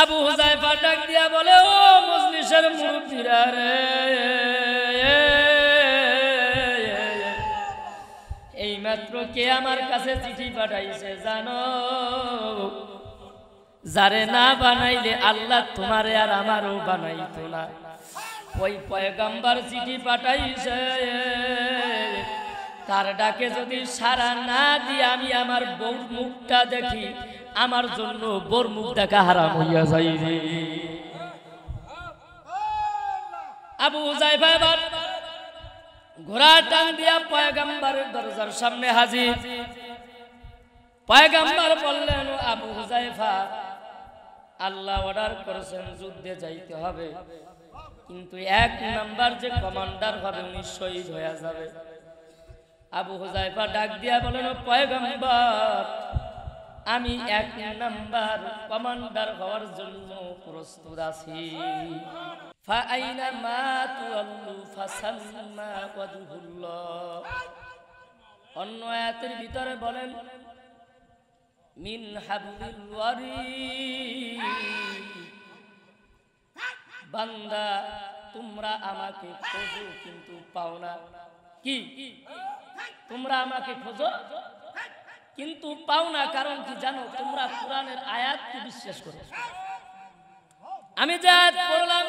আবু হুজাইফা ডাক দিয়া বলে ও মজলিসের মুরব্বীরা রে এইমাত্র কে আমার কাছে চিঠি পাঠাইছে জানো যারে না বানাইলে আল্লাহ তোমারে আর আমারও বানাইতো না ওই পয়গাম্বার চিঠি পাঠাইছে তার ডাকে যদি সারা না দিয়ে আমি আমার বউ মুখটা দেখি আমার জন্য বোর মুখ দেখা হারাম হইয়া যাই রে আবু যাই এবার ঘোড়া টান দিয়া পয়গাম্বার দরজার সামনে হাজির পয়গাম্বার বললেন আবু হুজাইফা আল্লাহ অর্ডার করেছেন যুদ্ধে যাইতে হবে কিন্তু এক নাম্বার যে কমান্ডার হবে উনি শহীদ হয়ে যাবে আবু হুজাইফা ডাক দিয়া বলেন পয়গাম্বার আমি এক নাম্বার কমান্ডার হওয়ার জন্য প্রস্তুত আছি অন্য আয়াতের ভিতরে বলেন মিন বান্দা তোমরা আমাকে খোঁজো কিন্তু পাও না কি তোমরা আমাকে খোঁজো কিন্তু পাও না কারণ কি জানো তোমরা কোরআনের কি বিশ্বাস করো আমি যা পড়লাম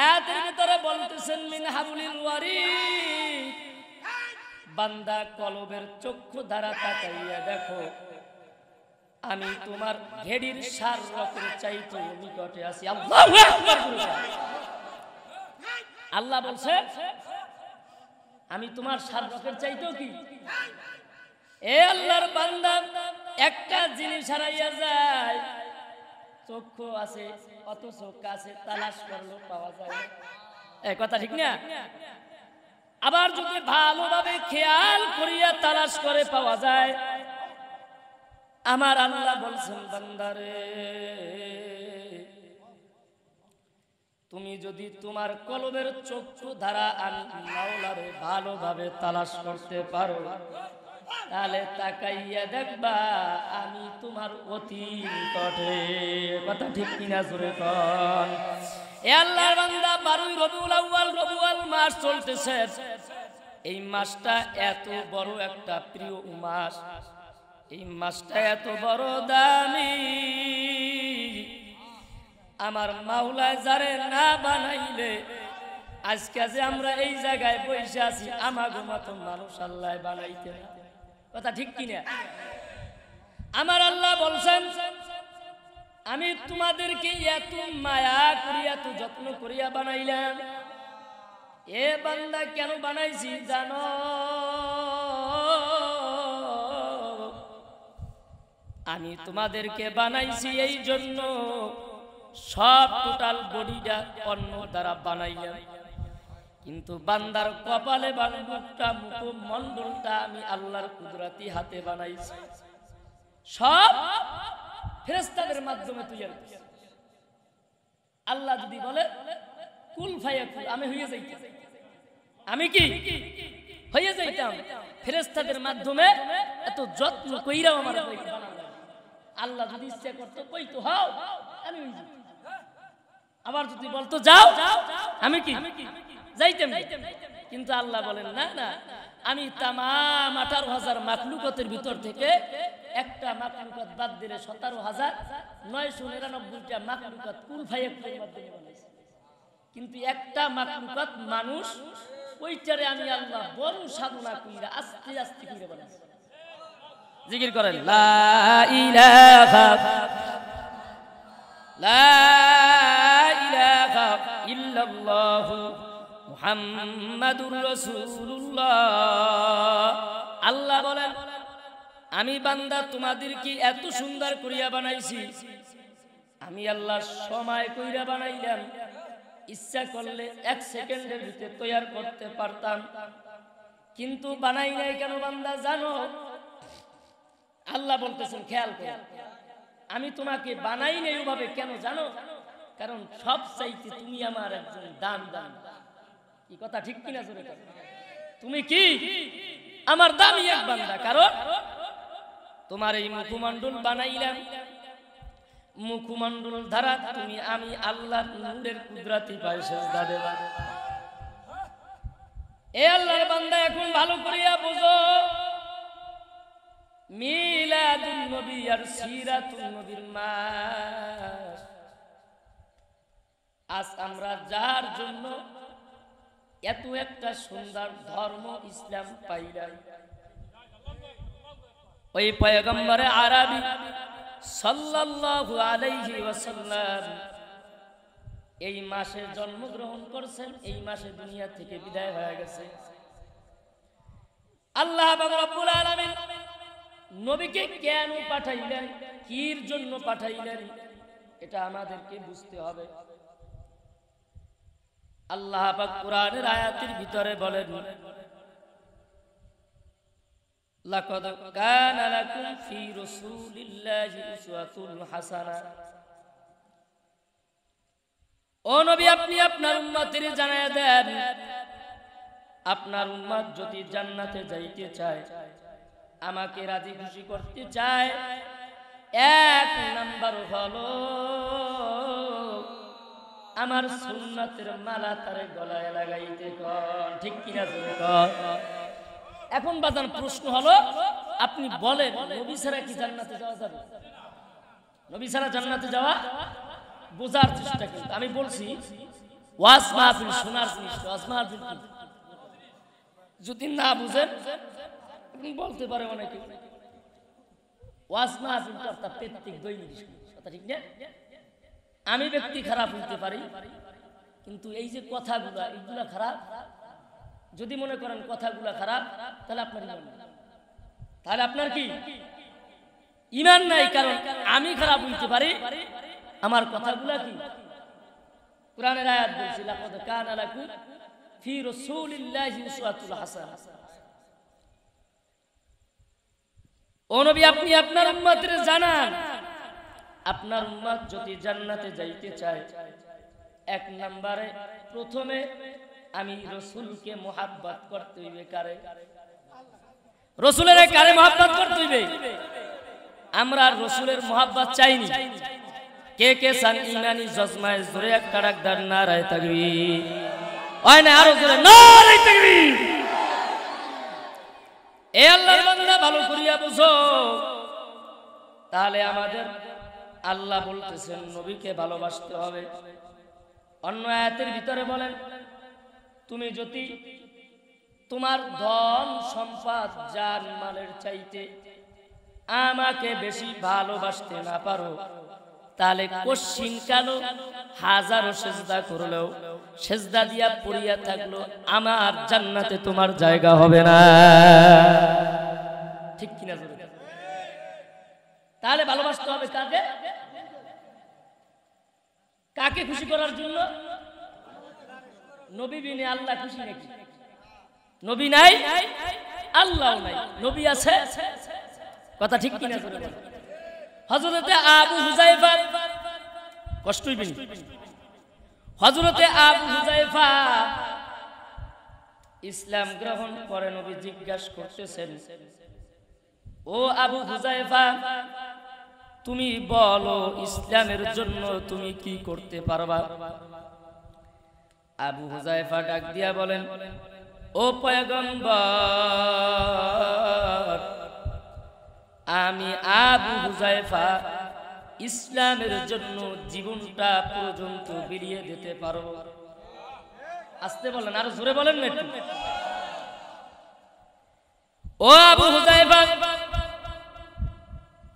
আয়াতের ভিতরে বলতেছেন মিন হাবুলিল ওয়ারি বান্দা কলবের চক্ষু দ্বারা তাকাইয়া দেখো আমি তোমার ঘেড়ির সার রকম চাইতে নিকটে আছি আল্লাহ বলছে আমি তোমার সার রকম চাইতেও কি এ আল্লাহর একটা জিনিস হারাইয়া যায় চক্ষু আছে অত চোখ আছে তালাশ করলো পাওয়া যায় এ কথা ঠিক না আবার যদি ভালোভাবে খেয়াল করিয়া তালাশ করে পাওয়া যায় আমার আল্লাহ বলছেন বান্দারে তুমি যদি তোমার কলমের চক্ষু ধারা আল্লাহরে ভালোভাবে তালাশ করতে পারো তাহলে তাকাইয়া দেখবা আমি তোমার অতি কঠে কথা ঠিক কিনা জোরে কন এ আল্লাহর বান্দা বারুই রবিউল আউয়াল রবিউল মাস চলতেছে এই মাসটা এত বড় একটা প্রিয় মাস এই মাসটা এত বড় দামি আমার মাওলায় যারে না বানাইলে আজকে যে আমরা এই জায়গায় বসে আছি আমাগো মতন মানুষ আল্লাহ বানাইতে না কথা ঠিক কিনা আমার আল্লাহ বলছেন আমি তোমাদেরকে এত মায়া করিয়া এত যত্ন করিয়া বানাইলাম এ বান্দা কেন বানাইছি জানো আমি তোমাদেরকে বানাইছি এই জন্য সব টোটাল বডিটা অন্য দ্বারা বানাইলাম কিন্তু বান্দার কপালে মুখ মন্ডলটা আমি আল্লাহর কুদরাতি হাতে বানাইছি সব ফেরেস্তাদের মাধ্যমে তুই আল্লাহ যদি বলে কুল ভাইয়া কুল আমি হয়ে যাইতাম আমি কি হয়ে যাইতাম ফেরেস্তাদের মাধ্যমে এত যত্ন কইরাও আমার আল্লাহ যদি ইচ্ছা করতো কই তো হও আমি আবার যদি বলতো যাও আমি কি যাইতেন কিন্তু আল্লাহ বলেন না না আমি তামাম আঠারো হাজার মাকলুকতের ভিতর থেকে একটা মাকলুকত বাদ দিলে সতেরো হাজার নয়শো নিরানব্বইটা মাকলুকত কুল ফাইয়ের মাধ্যমে কিন্তু একটা মাকলুকত মানুষ ওইটারে আমি আল্লাহ বড় সাধনা কইরা আস্তে আস্তে করে বলে জিকির করেন লা ইলাহা লা ইল্লাল্লাহু মুহাম্মাদুর রাসূলুল্লাহ আল্লাহ বলেন আমি বান্দা তোমাদের কি এত সুন্দর করিয়া বানাইছি আমি আল্লাহ সময় কইরা বানাইলাম ইচ্ছা করলে এক সেকেন্ডের ভিতরে তৈয়ার করতে পারতাম কিন্তু বানাই নাই কেন বান্দা জানো আল্লাহ বলতেছেন খেয়াল করে আমি তোমাকে বানাই নাই ওভাবে কেন জানো কারণ সব চাইতে তুমি আমার একজন দান দান কি কথা ঠিক কিনা জোরে তুমি কি আমার দামি এক বান্দা কারণ তোমার এই মুখমণ্ডল বানাইলাম মুখমণ্ডল ধারা তুমি আমি আল্লাহর নূরের কুদরাতি পাই সেজদা দেবা এ আল্লাহর বান্দা এখন ভালো করিয়া বুঝো মিলাদুন নবী আর সিরাতুন নবীর মাস আজ আমরা যার জন্য এত একটা সুন্দর ধর্ম ইসলাম পাইলাম ওই পয়গম্বরে আরবি সাল্লাল্লাহু আলাইহি ওয়াসাল্লাম এই মাসে জন্মগ্রহণ করছেন এই মাসে দুনিয়া থেকে বিদায় হয়ে গেছে আল্লাহ রব্বুল আলামিন নবীকে কেন পাঠাইলেন কির জন্য পাঠাইলেন এটা আমাদেরকে বুঝতে হবে আল্লাহ পাক কোরআনের ভিতরে বলেন লাকাদ কানা লাকুম ফি রাসূলিল্লাহি উসওয়াতুন হাসানা ও নবী আপনি আপনার উম্মতের জানায় দেন আপনার উম্মত যদি জান্নাতে যাইতে চায় আমাকে রাজি খুশি করতে চায় এক নাম্বার হলো আমার সুন্নতের মালা তারে গলায় লাগাইতে কন ঠিক কিনা এখন বাজান প্রশ্ন হলো আপনি বলেন নবী ছাড়া কি জান্নাতে যাওয়া যাবে নবী ছাড়া জান্নাতে যাওয়া বোঝার চেষ্টা কিন্তু আমি বলছি ওয়াজ মাহফিল শোনার জিনিস ওয়াজ মাহফিল যদি না বুঝেন বলতে পারে অনেকে ওয়াজ মাহফিল তো আপনার প্রত্যেক দৈনিক কথা ঠিক না আমি ব্যক্তি খারাপ হইতে পারি কিন্তু এই যে কথাগুলা এইগুলা খারাপ যদি মনে করেন কথাগুলা খারাপ তাহলে আপনার ইমান তাহলে আপনার কি ইমান নাই কারণ আমি খারাপ হইতে পারি আমার কথাগুলা কি কোরআনের আয়াত বলছি লাকাদ কানা লাকুম ফি রাসূলিল্লাহি উসওয়াতুল হাসানাহ ও নবী আপনি আপনার উম্মতের জানান আপনার উম্মাদ যদি জান্নাতে যাইতে চায় এক নম্বরে প্রথমে আমি রসুলকে মোহাব্বত করতে হইবে কারে রসুলের কারে মোহাব্বত করতে হইবে আমরা রসুলের মোহাব্বত চাইনি কে কে সান ইমানি জজমায় জোরে এক তারাক দার রায় তাকবি হয় না আরো জোরে রায় তাকবি এ আল্লাহর বান্দা ভালো করিয়া বুঝো তাহলে আমাদের আল্লাহ বলতেছেন নবীকে ভালোবাসতে হবে অন্য আয়াতের ভিতরে বলেন তুমি যদি তোমার ধন সম্পদ যান মালের চাইতে আমাকে বেশি ভালোবাসতে না পারো তাহলে কশিন কালো হাজারো সেজদা করলেও সেজদা দিয়া পড়িয়া থাকলো আমার জান্নাতে তোমার জায়গা হবে না ঠিক কিনা তাহলে ভালোবাসতে হবে কাকে কাকে খুশি করার জন্য নবী আল্লাহ খুশি নাকি নবী নাই আল্লাহ নাই নবী আছে কথা ঠিক কিনা হজরতে আবু হুজাইফা কষ্টই বিন হজরতে আবু হুজাইফা ইসলাম গ্রহণ করে নবী জিজ্ঞাসা করতেছেন ও আবু হুজাইফা তুমি বলো ইসলামের জন্য তুমি কি করতে পারবা আবু হুজাইফা ডাক দিয়া বলেন ও পয়গম্বর আমি আবু হুজাইফা ইসলামের জন্য জীবনটা পর্যন্ত বেরিয়ে দিতে পারো আসতে বলেন আর জোরে বলেন না ও আবু হুজাইফা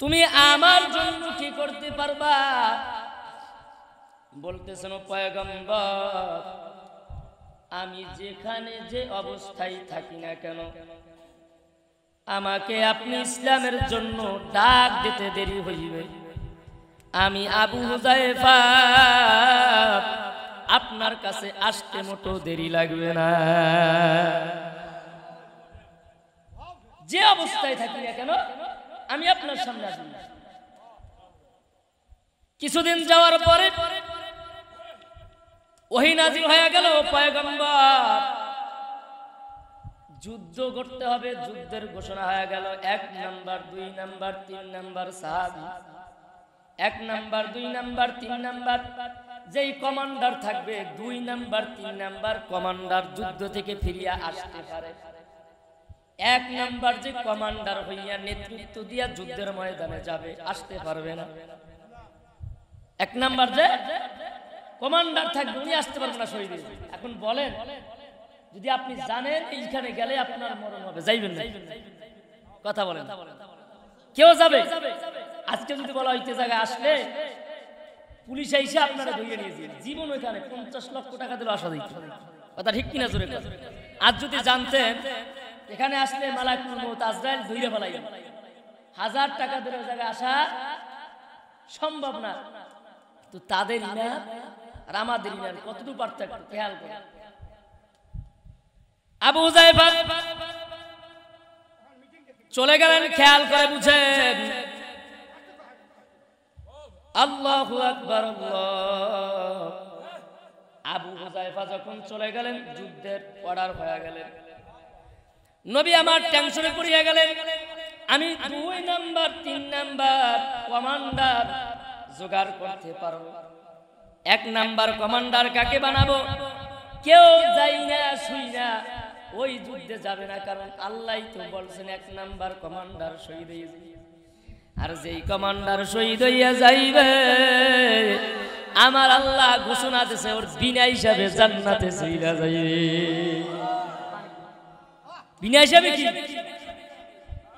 তুমি আমার জন্য কি করতে পারবা বলতেছেন আমি যেখানে যে অবস্থায় থাকি না কেন আমাকে আপনি ইসলামের জন্য ডাক দিতে দেরি হইবে আমি আবু আপনার কাছে আসতে মোটো দেরি লাগবে না যে অবস্থায় থাকি না কেন আমি আপনার সামনে আসব কিছুদিন যাওয়ার পরে ওহি নাজি হয়ে গেল যুদ্ধ করতে হবে যুদ্ধের ঘোষণা হয়ে গেল এক নাম্বার দুই নাম্বার তিন নাম্বার সাহাবি এক নাম্বার দুই নাম্বার তিন নাম্বার যেই কমান্ডার থাকবে দুই নাম্বার তিন নাম্বার কমান্ডার যুদ্ধ থেকে ফিরিয়া আসতে পারে এক নাম্বার যে কমান্ডার হইয়া নেতৃত্ব দিয়া যুদ্ধের ময়দানে যাবে আসতে পারবে না এক নাম্বার যে কমান্ডার থাকবে উনি আসতে পারবে না শহীদ এখন বলেন যদি আপনি জানেন এইখানে গেলে আপনার মরণ হবে যাইবেন না কথা বলেন কেউ যাবে আজকে যদি বলা হইতে জায়গায় আসলে পুলিশ এসে আপনারা ধরিয়ে নিয়েছে জীবন ওইখানে পঞ্চাশ লক্ষ টাকা দিল আসা দিচ্ছে কথা ঠিক কিনা জোরে আর যদি জানতেন এখানে আসলে মালাকুল মত আজরাইল ধুইয়া ফেলাই হাজার টাকা ধরে জায়গায় আসা সম্ভব না তো তাদের আর আমাদের কতটুকু পার্থক্য খেয়াল করে আবু চলে গেলেন খেয়াল করে বুঝেন আল্লাহ আবু হুজাইফা যখন চলে গেলেন যুদ্ধের অর্ডার হয়ে গেলেন নবী আমার টেনশনে পড়িয়া গেলেন আমি দুই নাম্বার তিন নাম্বার কমান্ডার জোগাড় করতে পারবো এক নাম্বার কমান্ডার কাকে বানাবো কেউ যাই না শুই না ওই যুদ্ধে যাবে না কারণ আল্লাহ তো বলছেন এক নাম্বার কমান্ডার শহীদ আর যেই কমান্ডার শহীদ হইয়া যাইবে আমার আল্লাহ ঘোষণা দিছে ওর বিনা হিসাবে জান্নাতে যাইবে বিনা হিসাবে কি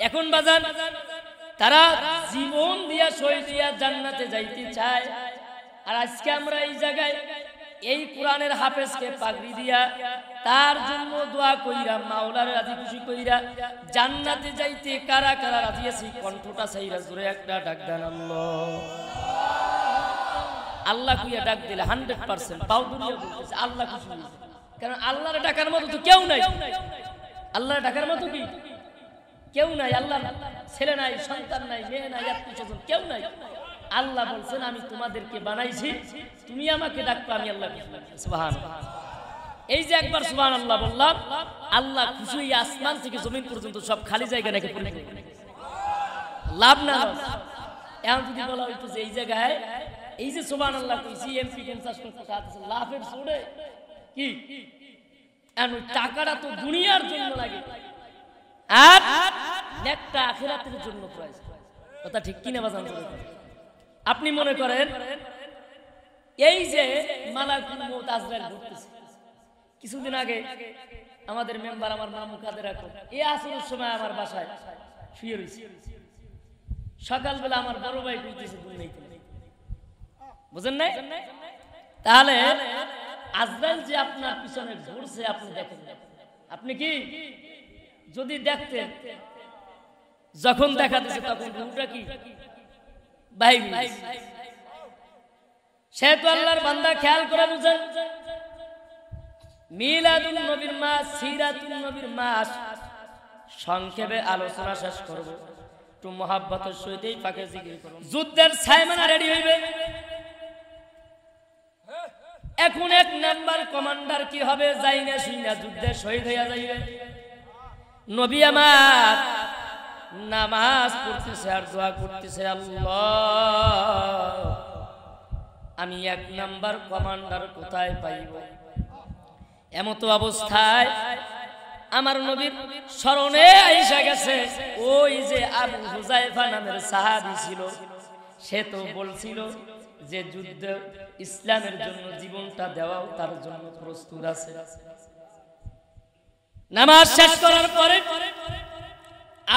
এখন বাজার তারা জীবন দিয়া সই দিয়া জান্নাতে যাইতে চায় আর আজকে আমরা এই জায়গায় এই কোরআনের হাফেজকে পাগড়ি দিয়া তার জন্য দোয়া কইরা মাওলার রাজি খুশি কইরা জান্নাতে যাইতে কারা কারা রাজি আছি কণ্ঠটা সাইরা জোরে একটা ডাক দেন আল্লাহ আল্লাহ কুইয়া ডাক দিলে হান্ড্রেড পার্সেন্ট বাউদুরিয়া বলতেছে আল্লাহ খুশি কারণ আল্লাহরে ডাকার মতো তো কেউ নাই আল্লাহ ডাকার মতো কি কেউ নাই আল্লাহ ছেলে নাই সন্তান নাই মেয়ে নাই আত্মীয় স্বজন কেউ নাই আল্লাহ বলছেন আমি তোমাদেরকে বানাইছি তুমি আমাকে ডাকবো আমি আল্লাহ এই যে একবার সুবাহান আল্লাহ বললাম আল্লাহ খুশি আসমান থেকে জমিন পর্যন্ত সব খালি জায়গা নাকি লাভ না এমন যদি বলা হইতো যে এই জায়গায় এই যে সুবাহান আল্লাহ লাভের সোড়ে কি টাকাটা তো দুনিয়ার জন্য লাগে আর একটা আখেরাতের জন্য কথা ঠিক বাজান আপনি মনে করেন এই যে কিছুদিন আগে আমাদের মেম্বার আমার মামু কাদের রাখো এই আসরের সময় আমার বাসায় শুয়ে রয়েছে সকালবেলা আমার বড় ভাই ঘুরতেছে বুঝেন নাই তাহলে আজরাইল যে আপনার পিছনে ঘুরছে আপনি দেখেন আপনি কি যদি দেখতেন যখন দেখা দিচ্ছে তখন ঘুমটা কি ভাই সেহেতু আল্লাহর বান্দা খেয়াল করে বুঝেন মিলাদুল নবীর মাস সিরাতুল নবীর মাস সংক্ষেপে আলোচনা শেষ করব একটু মহাব্বতের সহিতই পাকে জিকির করব যুদ্ধের সাইমানা রেডি হইবে এখন এক নাম্বার কমান্ডার কি হবে যাই না শুই না যুদ্ধে শহীদ হইয়া যাইবে নবী আমার নামাজ পড়তেছে আর দোয়া করতেছে আল্লাহ আমি এক নাম্বার কমান্ডার কোথায় পাইব এমত অবস্থায় আমার নবীর স্মরণে আইসা গেছে ওই যে আবু হুজাইফা নামের সাহাবি ছিল সে তো বলছিল যে যুদ্ধে ইসলামের জন্য জীবনটা দেওয়াও তার জন্য প্রস্তুত আছে নামাজ শেষ করার পরে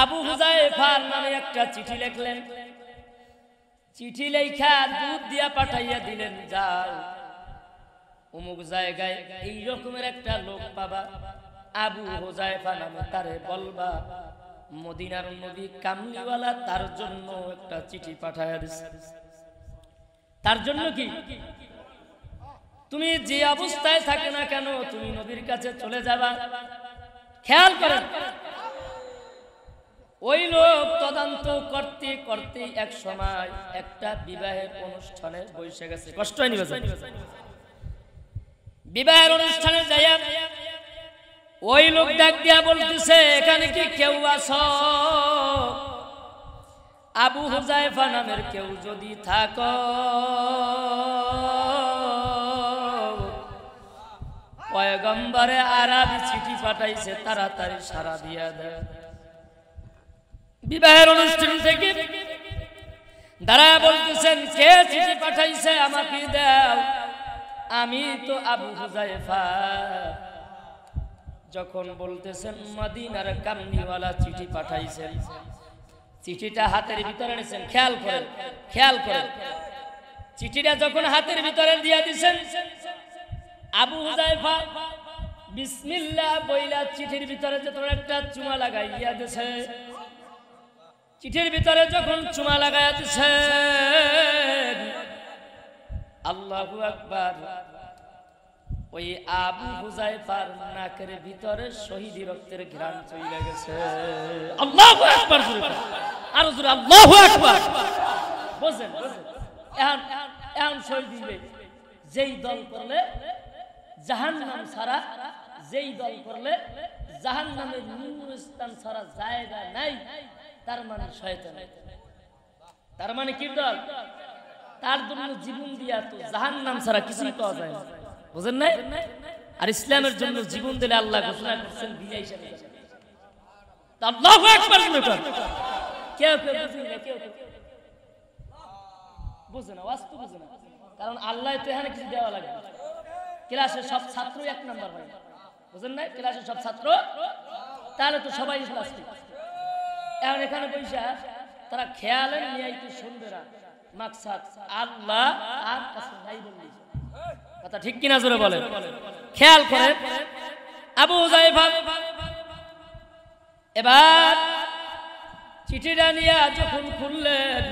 আবু হুজাইফার নামে একটা চিঠি লিখলেন চিঠি লেখা দুধ দিয়া পাঠাইয়া দিলেন যাও অমুক জায়গায় এই রকমের একটা লোক পাবা আবু হোজাইফা নামে তারে বলবা মদিনার নবী কামলিওয়ালা তার জন্য একটা চিঠি পাঠাইয়া দিছে তার জন্য কি তুমি যে অবস্থায় থাকে না কেন তুমি নবীর কাছে চলে যাবা খেয়াল করে ওই লোক তদন্ত করতে করতে এক সময় একটা বিবাহের অনুষ্ঠানে বসে গেছে কষ্ট হয়নি বিবাহের অনুষ্ঠানে যাইয়া ওই লোক ডাক দিয়া বলতেছে এখানে কি কেউ আস আবু হুজাইফা নামের কেউ যদি থাক পয়গম্বরে আরবি চিঠি পাঠাইছে তাড়াতাড়ি সারা দিয়া দেয় বিবাহের অনুষ্ঠান থেকে দাঁড়ায় বলতেছেন কে চিঠি পাঠাইছে আমাকে দেও আমি তো আবু হুজাইফা যখন বলতেছেন মদিনার কামনিওয়ালা চিঠি পাঠাইছেন চিঠিটা হাতের ভিতরে নিয়েছেন খেয়াল করেন খেয়াল করেন চিঠিটা যখন হাতের ভিতরে দিয়া দিছেন আবু হুজাইফা বিসমিল্লাহ বইলা চিঠির ভিতরে যে তোমার একটা চুমা লাগাইয়া দিছে চিঠির ভিতরে যখন চুমা লাগাইয়া দিছে আল্লাহু আকবার ওই আবু হুজাইফার নাকের ভিতরে শহীদি রক্তের ঘ্রাণ চলে গেছে আল্লাহু আকবার জোরে আর জোরে আল্লাহু আকবার বুঝেন এখন এখন শহীদ দিবে যেই দল করলে জাহান্নাম ছাড়া যেই দল করলে জাহান্নামের নিম্ন স্থান ছাড়া জায়গা নাই তার মানে শয়তান তার মানে কি দল তার জন্য জীবন দিয়া তো নাম ছাড়া কিছুই পাওয়া যায় না বুঝেন নাই আর ইসলামের জন্য জীবন দিলে আল্লাহ ঘোষণা করছেন আল্লাহ কারণ আল্লাহ তো এখানে কিছু দেওয়া ক্লাসের সব ছাত্র এক নম্বর হয় বুঝেন ক্লাসের সব ছাত্র তাহলে তো সবাই এখন এখানে পয়সা তারা খেয়ালে নিয়ে আইতে মাকসাদ আল্লাহ আর কাছে নাই বললি কথা ঠিক কিনা জোরে বলেন খেয়াল করেন আবু জাইফা এবার চিঠিটা নিয়ে যখন খুললেন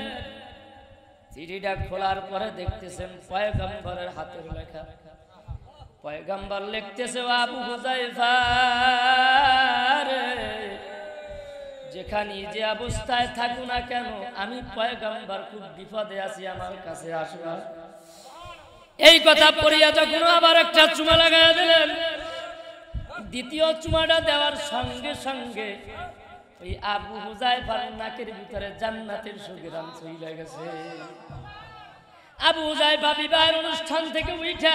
চিঠিটা খোলার পরে দেখতেছেন পয়গম্বরের হাতের লেখা পয়গম্বর লিখতেছে আবু হুজাইফা যেখানে যে অবস্থায় থাকো না কেন আমি পয়গম্বর খুব বিপদে আছি আমার কাছে আসবার এই কথা পড়িয়া যখন আবার একটা চুমা লাগাইয়া দিলেন দ্বিতীয় চুমাটা দেওয়ার সঙ্গে সঙ্গে ওই আবু হুজাই নাকের ভিতরে জান্নাতের সুগ্রাম চলে গেছে আবু হুজাই বাবি বিবাহের অনুষ্ঠান থেকে উঠে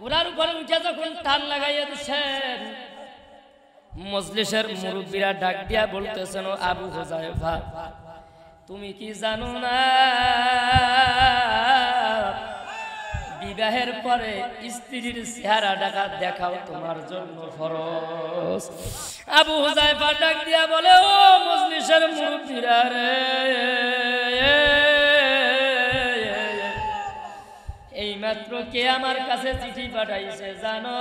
ঘোড়ার উপরে উঠে যখন টান লাগাইয়া দিচ্ছেন মজলিসের মুরব্বীরা ডাক দিয়া বলতেছেন ও আবু হুজাই তুমি কি জানো না বিবাহের পরে স্ত্রীর চেহারা ডাকা দেখাও তোমার জন্য ফরস আবু হুজাইফা ডাক দিয়া বলে ও মজলিসের মুরব্বীরা রে এইমাত্র কে আমার কাছে চিঠি পাঠাইছে জানো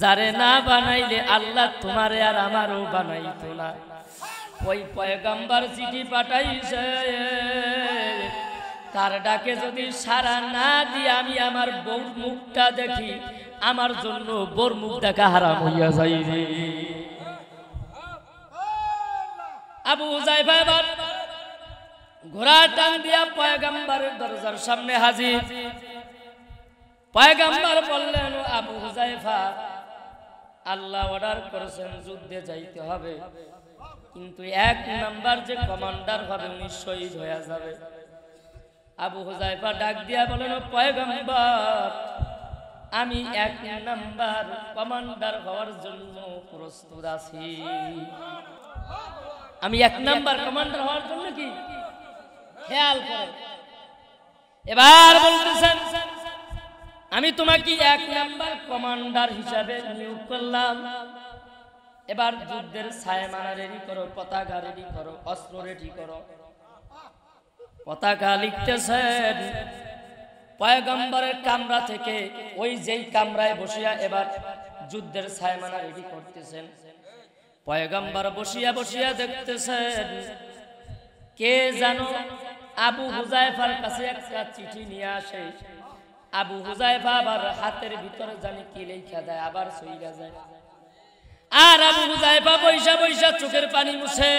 যারে না বানাইলে আল্লাহ তোমারে আর আমারও বানাইত না ওই পয়গাম্বার চিঠি পাঠাইছে তার ডাকে যদি সারা না দিয়ে আমি আমার বোর মুখটা দেখি আমার জন্য বোর মুখ দেখা হারাম হইয়া যাই আবু যাই এবার ঘোড়া টান দিয়া পয়গাম্বারের দরজার সামনে হাজির পয়গাম্বার বললেন আবু যাই আল্লাহ অর্ডার করেছেন যুদ্ধে যাইতে হবে কিন্তু এক নাম্বার যে কমান্ডার হবে উনি শহীদ হয়ে যাবে আবু হুজাইফা ডাক দিয়া বলেন পয়গম্বর আমি এক নাম্বার কমান্ডার হওয়ার জন্য প্রস্তুত আছি আমি এক নাম্বার কমান্ডার হওয়ার জন্য কি খেয়াল করে এবার বলতেছেন আমি তোমাকে এক নাম্বার কমান্ডার হিসাবে নিয়োগ করলাম এবার যুদ্ধের ছায়া মানা রেডি করো পতাকা রেডি করো অস্ত্র রেডি করো পতাকা লিখতেছেন পয়গম্বরের কামরা থেকে ওই যেই কামরায় বসিয়া এবার যুদ্ধের ছায়মানা রেডি করতেছেন পয়গম্বর বসিয়া বসিয়া দেখতেছেন কে জানো আবু হুজাইফার কাছে একটা চিঠি নিয়ে আসে আবু হুজাইফা আবার হাতের ভিতরে জানি কি লেখা দেয় আবার সইরা যায় আর আবু হুজাইফা বৈশা বৈশা চোখের পানি মুছে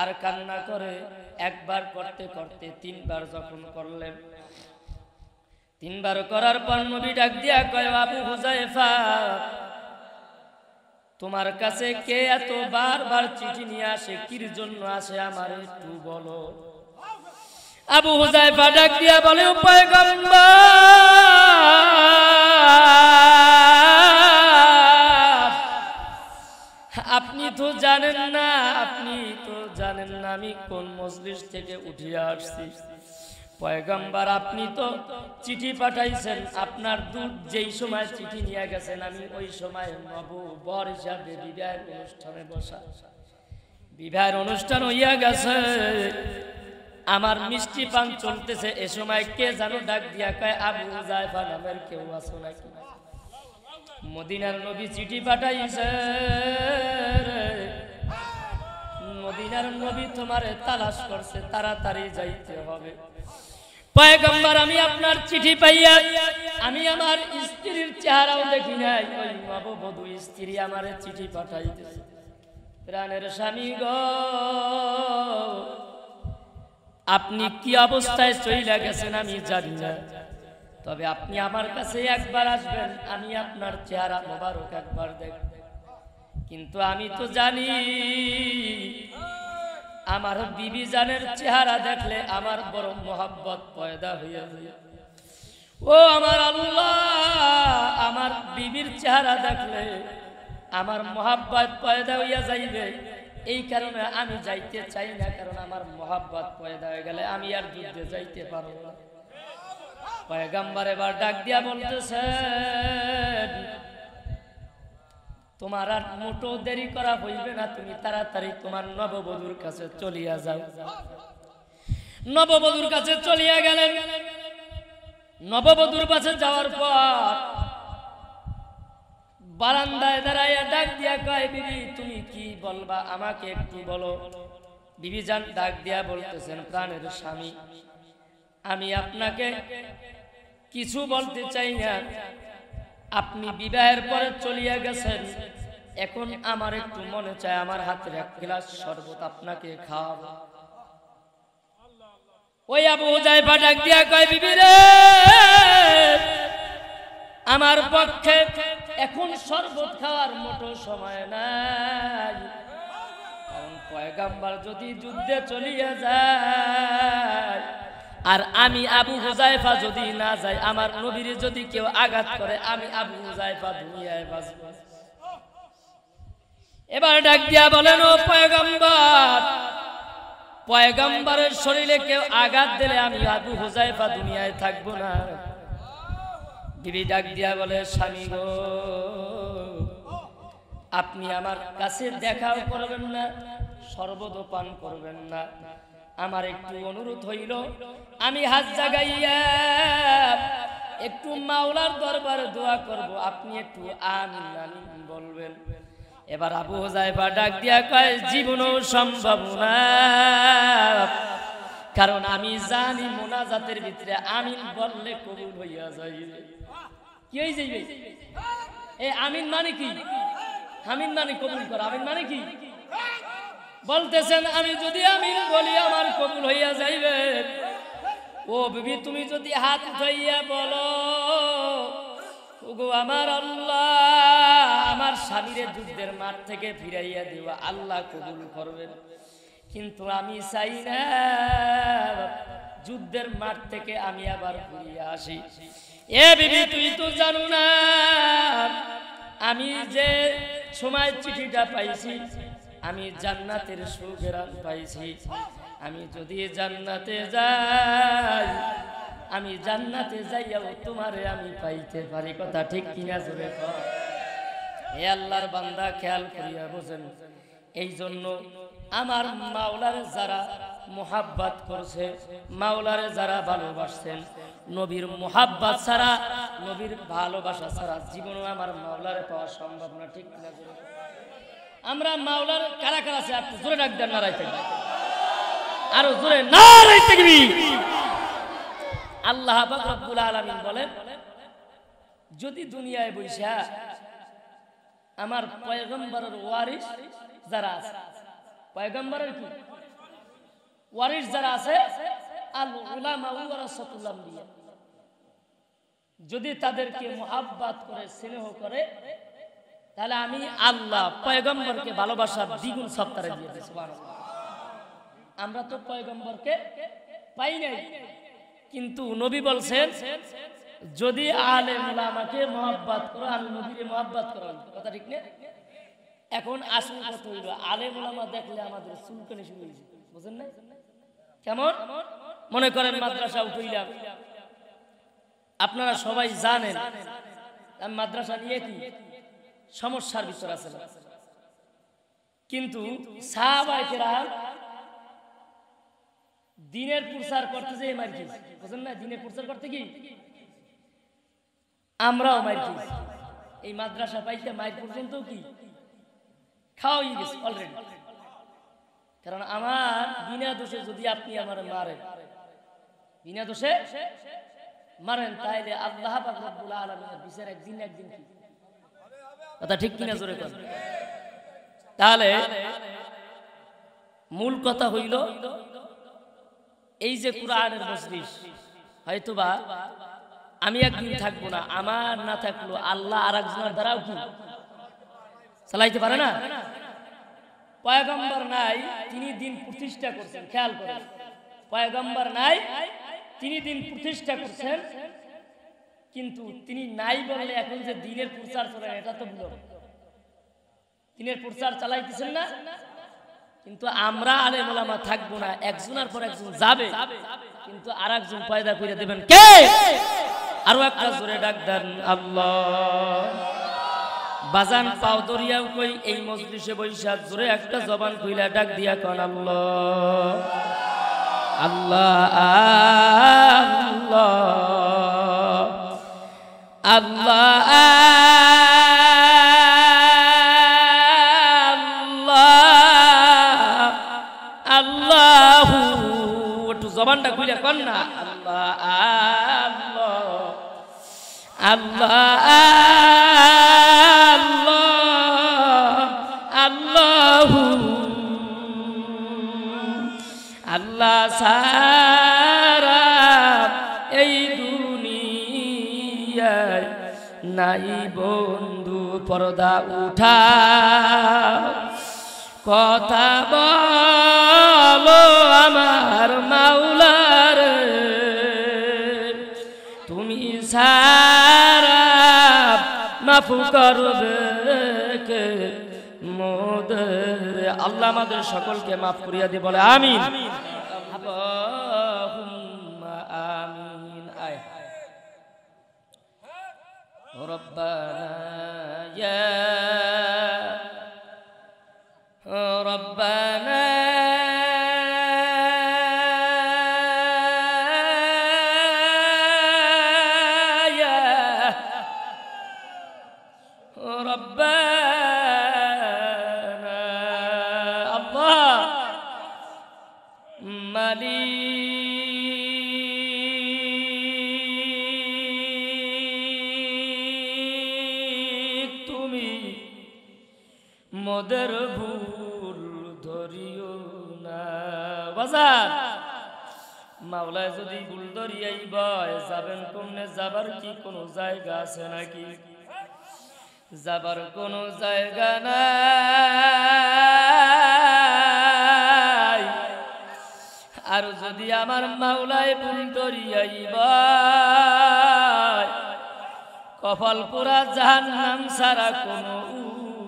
আর কান্না করে একবার করতে করতে তিনবার যখন করলেন তিনবার করার পর নবী ডাক দিয়া কয় আবু হুজাইফা তোমার কাছে কে এত বারবার চিঠি নিয়ে আসে কির জন্য আসে আমার একটু বলো আবু হুজাইফা ডাক দিয়া বলে উপায় গম্বা আপনি তো জানেন না আপনি তো জানেন না আমি কোন মজলিস থেকে উঠিয়ে আসছি পয়গম্বর আপনি তো চিঠি পাঠাইছেন আপনার দুধ যেই সময় চিঠি নিয়ে গেছেন আমি ওই সময় নব বর হিসাবে বিবাহের অনুষ্ঠানে বসা বিবাহের অনুষ্ঠান হইয়া গেছে আমার মিষ্টি পান চলতেছে এ সময় কে জানো ডাক দিয়া কয় আবু জায়ফা নামের কেউ আছো নাকি মদিনার নবী চিঠি পাঠাইছে মদিনার নবী তোমার তালাশ করছে তাড়াতাড়ি যাইতে হবে পয়গম্বর আমি আপনার চিঠি পাইয়া আমি আমার স্ত্রীর চেহারাও দেখি নাই ওই নববধু স্ত্রী আমার চিঠি পাঠাইতে প্রাণের স্বামী গ আপনি কি অবস্থায় চইলা গেছেন আমি জানি না তবে আপনি আমার কাছে একবার আসবেন আমি আপনার চেহারা মোবারক একবার দেখব কিন্তু আমি তো জানি আমার বিবি জানের চেহারা দেখলে আমার বড় মোহাব্বত পয়দা হইয়া হইয়া ও আমার আল্লাহ আমার বিবির চেহারা দেখলে আমার মহাব্বত পয়দা হইয়া যাইবে এই কারণে আমি যাইতে চাই না কারণ আমার মহাব্বত পয়দা হয়ে গেলে আমি আর যুদ্ধে যাইতে পারবো না পয়গম্বর এবার ডাক দিয়া বলতেছে তোমার আর মোটো দেরি করা হইবে না তুমি তাড়াতাড়ি তোমার নববধুর কাছে চলিয়া যাও নববধুর কাছে চলিয়া গেলেন নববধুর কাছে যাওয়ার পর বারান্দায় দাঁড়াইয়া ডাক দিয়া কয় বিবি তুমি কি বলবা আমাকে একটু বলো বিবি যান ডাক দিয়া বলতেছেন প্রাণের স্বামী আমি আপনাকে কিছু বলতে চাই না আপনি বিবাহের পরে চলিয়া গেছেন এখন আমার একটু মনে চায় আমার হাতের এক গ্লাস শরবত আপনাকে খাওয়াবো ওই আবু যাই ফাটাক দিয়া কয় বিবি আমার পক্ষে এখন শরবত খাওয়ার মোটো সময় নাই কারণ পয়গাম্বার যদি যুদ্ধে চলিয়া যায় আর আমি আবু হুজাইফা যদি না যাই আমার নবীর যদি কেউ আঘাত করে আমি আবু হুজাইফা দুনিয়ায় বাঁচব এবার ডাক দিয়া বলেন ও পয়গম্বর পয়গম্বরের শরীরে কেউ আঘাত দিলে আমি আবু হুজাইফা দুনিয়ায় থাকবো না বিবি ডাক দিয়া বলে স্বামী গো আপনি আমার কাছে দেখাও করবেন না সর্বদোপান করবেন না আমার একটু অনুরোধ হইল আমি হাত জাগাইয়া একটু মাওলার দরবার দোয়া করব আপনি একটু আমিন বলবেন এবার আবু হোজাইফা ডাক দিয়া কয় জীবনও সম্ভব না কারণ আমি জানি মোনাজাতের ভিতরে আমিন বললে কবুল হইয়া যাইবে কি যাইবে এ আমিন মানে কি আমিন মানে কবুল করা আমিন মানে কি বলতেছেন আমি যদি আমিন বলি আমার কবুল হইয়া যাইবে ও বিবি তুমি যদি হাত উঠাইয়া বলো আমার আল্লাহ আমার স্বামীরে যুদ্ধের মাঠ থেকে ফিরাইয়া দিব আল্লাহ কবুল করবেন কিন্তু আমি চাই না যুদ্ধের মাঠ থেকে আমি আবার ফিরিয়া আসি এ বিবি তুই তো জানো না আমি যে সময় চিঠিটা পাইছি আমি জান্নাতের সুগ্রাম পাইছি আমি যদি জান্নাতে যাই আমি জান্নাতে যাইয়াও তোমারে আমি পাইতে পারি কথা ঠিক কিনা জোরে হে আল্লাহর বান্দা খেয়াল করিয়া বোঝেন এই জন্য আমার মাওলার যারা মোহাব্বাত করছে মাওলারে যারা ভালোবাসছেন নবীর মোহাব্বাত ছাড়া নবীর ভালোবাসা ছাড়া জীবনও আমার মাওলারে পাওয়া সম্ভব না ঠিক কিনা আমরা মাওলার কারা কারা আছে আপনি জোরে ডাক দেন নারাই আরো জোরে নারাই আল্লাহ রব্বুল আলামিন বলেন যদি দুনিয়ায় বৈশা আমার পয়গম্বরের ওয়ারিস যারা আছে পয়গম্বরের কি ওয়ারিস যারা আছে আল উলামা ওয়ারাসাতুল্লাহ দিয়ে যদি তাদেরকে মোহাব্বাত করে স্নেহ করে তাহলে আমি আল্লাহ পয়গম্বরকে ভালোবাসার দ্বিগুণ সপ্তাহে আমরা তো পয়গম্বরকে পাই নাই কিন্তু নবী বলছেন যদি আলে আমাকে মহাব্বাত করো আমি নবীকে মহাব্বাত করো কথা ঠিক না এখন আসল কথা হইল আলে মোলামা দেখলে আমাদের চুলকানি শুরু হয়েছে বুঝেন না কেমন মনে করেন মাদ্রাসা উঠইলাম আপনারা সবাই জানেন মাদ্রাসা নিয়ে কি সমস্যার ভিতর আছে না কিন্তু দিনের প্রচার করতে যে মার খেয়েছি না দিনের প্রচার করতে কি আমরাও মার খেয়েছি এই মাদ্রাসা পাইতে মার পর্যন্ত কি খাওয়াই গেছে অলরেডি কারণ আমার বিনা দোষে যদি আপনি আমার মারেন বিনা দোষে মারেন তাইলে আল্লাহ বিচার একদিন একদিন কি কথা ঠিক কিনা জোরে কথা তাহলে মূল কথা হইল এই যে কোরআনের মজলিস হয়তোবা আমি একদিন থাকবো না আমার না থাকলো আল্লাহ আর একজনের দ্বারাও কি চালাইতে পারে না পয়গম্বর নাই তিনি দিন প্রতিষ্ঠা করছেন খেয়াল করেন পয়গম্বর নাই তিনি দিন প্রতিষ্ঠা করছেন কিন্তু তিনি নাই বললে এখন যে দিনের প্রচার চলে এটা তো ভুল দিনের প্রচার চালাইতেছেন না কিন্তু আমরা আলে মোলামা থাকবো না একজনের পর একজন যাবে কিন্তু আর একজন পয়দা করে দেবেন কে আরো একটা জোরে ডাক দেন আল্লাহ বাজান পাও দরিয়াও কই এই মজলিসে বৈশাখ জোরে একটা জবান কইলা ডাক দিয়া কন আল্লাহ আল্লাহ আল্লাহ আল্লাহ আল্লাহ একটু জবানটা খুলে কর না আল্লাহ আল্লাহ আল্লাহ আল্লাহ আল্লাহ আল্লাহ নাই বন্ধু পর্দা উঠা কথা বলো আমার মাওলার তুমি সারা মাফু করবে মোদের আল্লাহ আমাদের সকলকে মাফ করিয়া দিয়ে বলে আমি ربنا يا ربنا يا ربنا করি আইবায় যাবেন কোনে যাবার কি কোনো জায়গা আছে নাকি যাবার কোনো জায়গা নাই আর যদি আমার মাওলায় বুন দরিয়াইবায় কপাল পুরা জাহান নাম সারা কোনো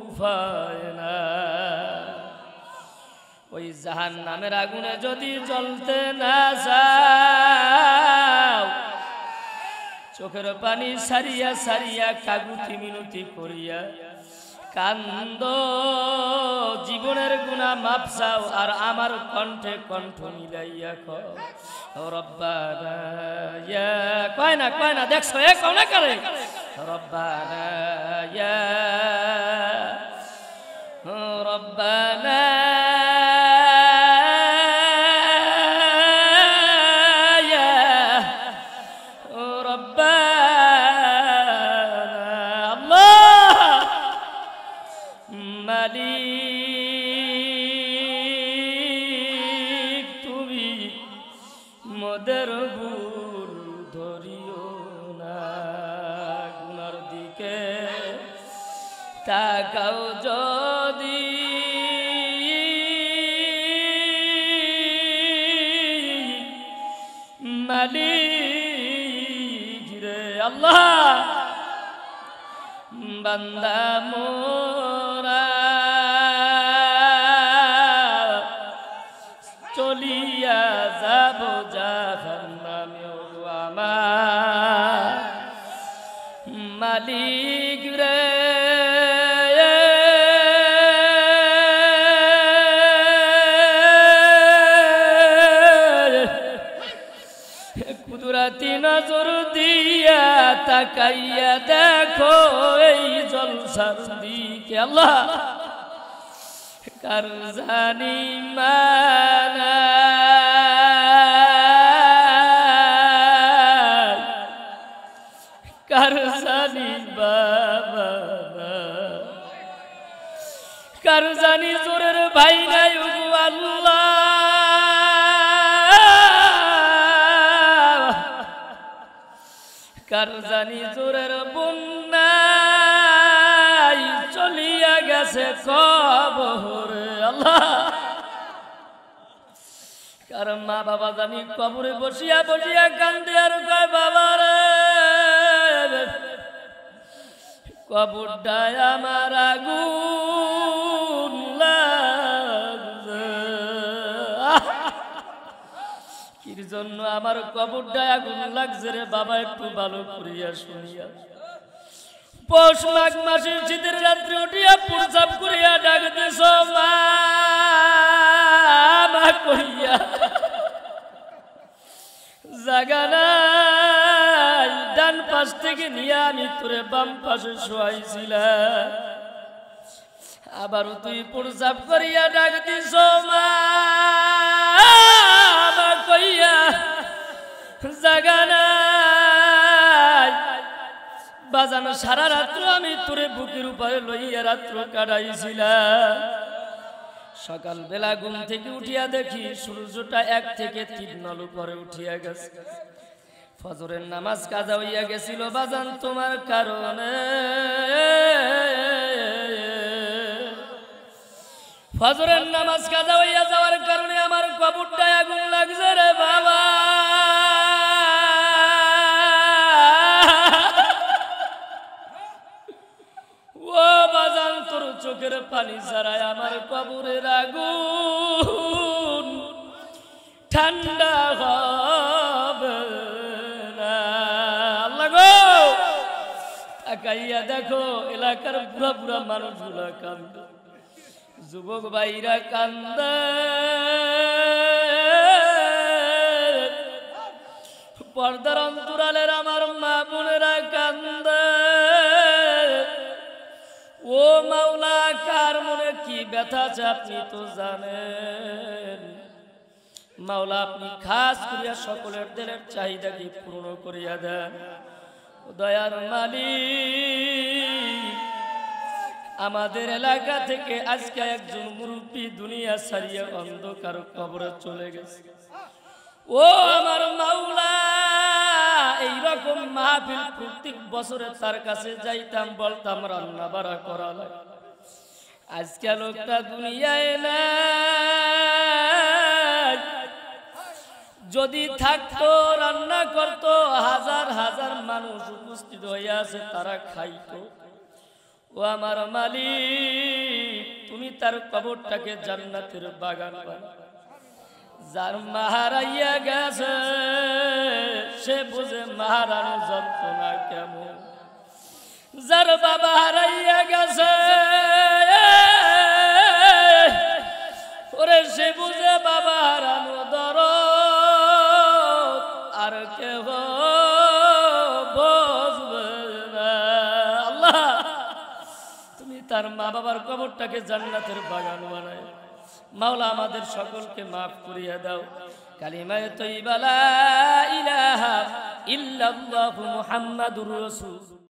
উফায় ওই জাহান নামের আগুনে যদি জ্বলতে না যাও চোখের পানি সারিয়া সারিয়া কাগুতি মিনতি করিয়া কান্দ জীবনের গুণা মাপ চাও আর আমার কণ্ঠে কণ্ঠ মিলাইয়া কব্বানা কয় না কয় না দেখছো এ কনে করে রব্বা না মালিক রে কুদরাতি নজর দিয়া তাকাইয়া দেখো এই জলসার দিকে আল্লাহ কার জানি মানা জানি জোরের ভাই নাই কার জানি জোরের বন্যাই চলিয়া গেছে কবরে আল্লাহ কার মা বাবা জানি কবরে বসিয়া বসিয়া কান্দে আর কয় বাবা রে কবরটায় আমার আগুন জন্য আমার কবরটায় আগুন লাগছে রে বাবা একটু ভালো করিয়া শুনিয়া পৌষ মাঘ মাসের শীতের রাত্রে উঠিয়া পুরসাপ করিয়া ডাক দিস মা করিয়া জাগানাই ডান পাশ থেকে নিয়ে আমি তোরে বাম পাশে শোয়াইছিলাম আবারও তুই পুরসাপ করিয়া ডাকতেছ দিস মা কইয়া জাগানাই বাজানো সারা রাত্র আমি তোরে বুকের উপরে লইয়া রাত্র কাটাইছিলাম সকালবেলা ঘুম থেকে উঠিয়া দেখি সূর্যটা এক থেকে তিন নল উপরে উঠিয়া গেছে ফজরের নামাজ কাজা হইয়া গেছিল বাজান তোমার কারণে ফজরের নামাজ কাজা হইয়া যাওয়ার কারণে আমার কবরটায় আগুন লাগছে রে বাবা ও বাজান তোর চোখের পানি ছাড়ায় আমার কবরের আগুন ঠান্ডা হবে লাগো তাকাইয়া দেখো এলাকার বুড়া পুরা মানুষগুলা কান্দ যুবক বাইরা কান্দ পর্দার অন্তরালের আমার মা বোনেরা কান্দ ও মাওলা কার মনে কি ব্যথা আছে আপনি তো জানেন মাওলা আপনি খাস করিয়া সকলের দিলের চাহিদাকে পূর্ণ করিয়া দেন দয়ার মালিক আমাদের এলাকা থেকে আজকে একজন মুরব্বী দুনিয়া সারিয়ে অন্ধকার কবরে চলে গেছে ও আমার মাওলা এইরকম মাহফিল প্রত্যেক বছরে তার কাছে যাইতাম বলতাম রান্না বাড়া করা আজকে লোকটা দুনিয়া না যদি থাকতো রান্না করতো হাজার হাজার মানুষ উপস্থিত হইয়া আছে তারা খাইতো ও আমার মালিক তুমি তার কবরটাকে জান্নাতের বাগান বানাও যার মাহারাইয়া গেছে সে বুঝে মাহারানো যন্ত্রণা কেমন যার বাবা হারাইয়া গেছে ওরে সে বুঝে বাবা হারানো তার মা বাবার কবরটাকে জান্নাতের বাগান বানায় মাওলা আমাদের সকলকে মাফ করিয়া দাও কালিমায় তৈবালা ইলাহা ইল্লাল্লাহু মুহাম্মাদুর রাসূল